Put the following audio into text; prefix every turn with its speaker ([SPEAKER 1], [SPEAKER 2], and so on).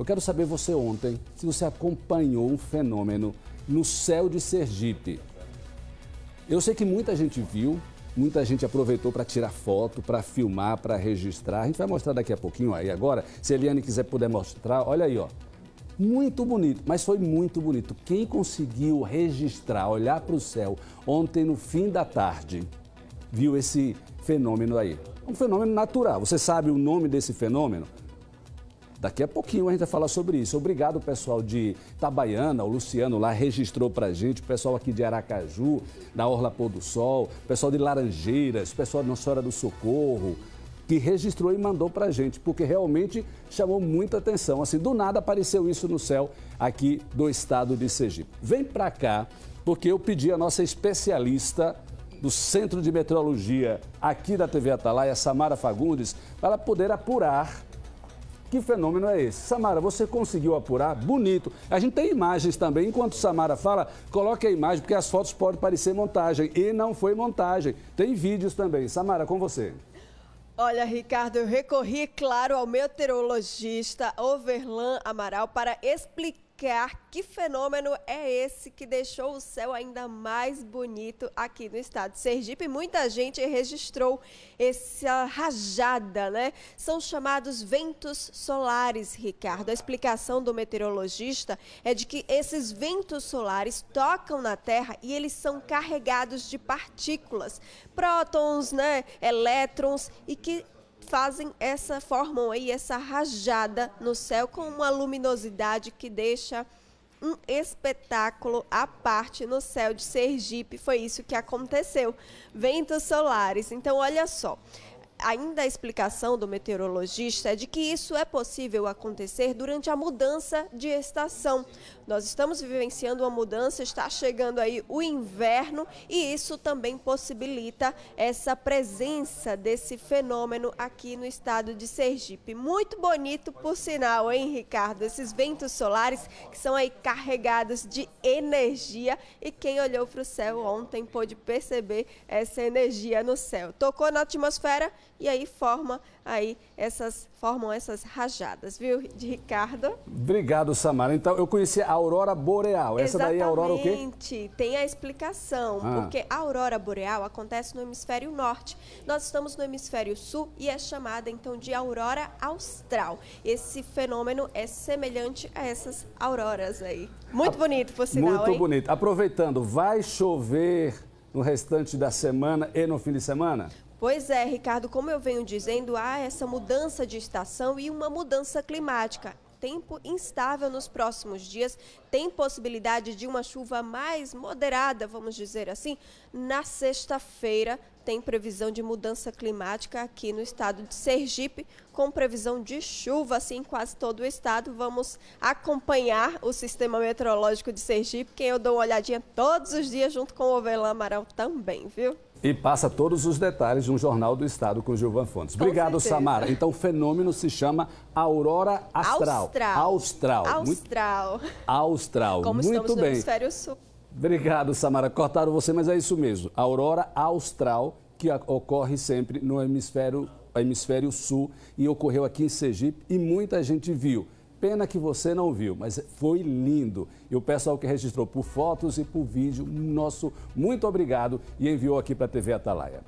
[SPEAKER 1] Eu quero saber você ontem se você acompanhou um fenômeno no céu de Sergipe. Eu sei que muita gente viu, muita gente aproveitou para tirar foto, para filmar, para registrar. A gente vai mostrar daqui a pouquinho aí agora. Se a Eliane quiser puder mostrar, olha aí, ó. Muito bonito, mas foi muito bonito. Quem conseguiu registrar, olhar para o céu ontem no fim da tarde, viu esse fenômeno aí. É um fenômeno natural. Você sabe o nome desse fenômeno? Daqui a pouquinho a gente vai falar sobre isso. Obrigado, pessoal de Itabaiana, o Luciano lá registrou pra gente, o pessoal aqui de Aracaju, da Orla Pôr do Sol, o pessoal de Laranjeiras, o pessoal de Nossa Senhora do Socorro, que registrou e mandou pra gente, porque realmente chamou muita atenção. Assim, do nada apareceu isso no céu aqui do estado de Sergipe. Vem pra cá, porque eu pedi a nossa especialista do Centro de Meteorologia aqui da TV Atalaia, Samara Fagundes, para poder apurar que fenômeno é esse? Samara, você conseguiu apurar? Bonito. A gente tem imagens também. Enquanto Samara fala, coloque a imagem, porque as fotos podem parecer montagem. E não foi montagem. Tem vídeos também. Samara, com você.
[SPEAKER 2] Olha, Ricardo, eu recorri, claro, ao meteorologista Overlan Amaral para explicar que fenômeno é esse que deixou o céu ainda mais bonito aqui no estado de Sergipe. Muita gente registrou essa rajada, né? São chamados ventos solares, Ricardo. A explicação do meteorologista é de que esses ventos solares tocam na Terra e eles são carregados de partículas, prótons, né, elétrons e que fazem essa, formam aí essa rajada no céu com uma luminosidade que deixa um espetáculo à parte no céu de Sergipe. Foi isso que aconteceu. Ventos solares. Então, olha só. Ainda a explicação do meteorologista é de que isso é possível acontecer durante a mudança de estação. Nós estamos vivenciando uma mudança, está chegando aí o inverno e isso também possibilita essa presença desse fenômeno aqui no estado de Sergipe. Muito bonito, por sinal, hein, Ricardo? Esses ventos solares que são aí carregados de energia e quem olhou para o céu ontem pôde perceber essa energia no céu. Tocou na atmosfera, e aí forma aí essas formam essas rajadas, viu, de Ricardo?
[SPEAKER 1] Obrigado, Samara. Então, eu conheci a aurora boreal. Exatamente. Essa daí é a aurora o quê?
[SPEAKER 2] Tem a explicação, ah. porque a aurora boreal acontece no hemisfério norte. Nós estamos no hemisfério sul e é chamada então de aurora austral. Esse fenômeno é semelhante a essas auroras aí. Muito bonito, por sinal, Muito hein?
[SPEAKER 1] bonito. Aproveitando, vai chover no restante da semana e no fim de semana?
[SPEAKER 2] Pois é, Ricardo, como eu venho dizendo, há essa mudança de estação e uma mudança climática tempo instável nos próximos dias. Tem possibilidade de uma chuva mais moderada, vamos dizer assim, na sexta-feira. Tem previsão de mudança climática aqui no estado de Sergipe, com previsão de chuva assim, em quase todo o estado. Vamos acompanhar o sistema meteorológico de Sergipe, que eu dou uma olhadinha todos os dias junto com o Ovelã Amaral também, viu?
[SPEAKER 1] E passa todos os detalhes no Jornal do Estado com Gilvan Fontes. Com Obrigado, certeza. Samara. Então, o fenômeno se chama aurora astral. Austral. Austral. Austral. Austral. Como Muito estamos bem. no hemisfério sul. Obrigado, Samara. Cortaram você, mas é isso mesmo. Aurora austral que ocorre sempre no hemisfério, hemisfério sul e ocorreu aqui em Sergipe e muita gente viu. Pena que você não viu, mas foi lindo. E o pessoal que registrou por fotos e por vídeo, nosso muito obrigado e enviou aqui para a TV Atalaia.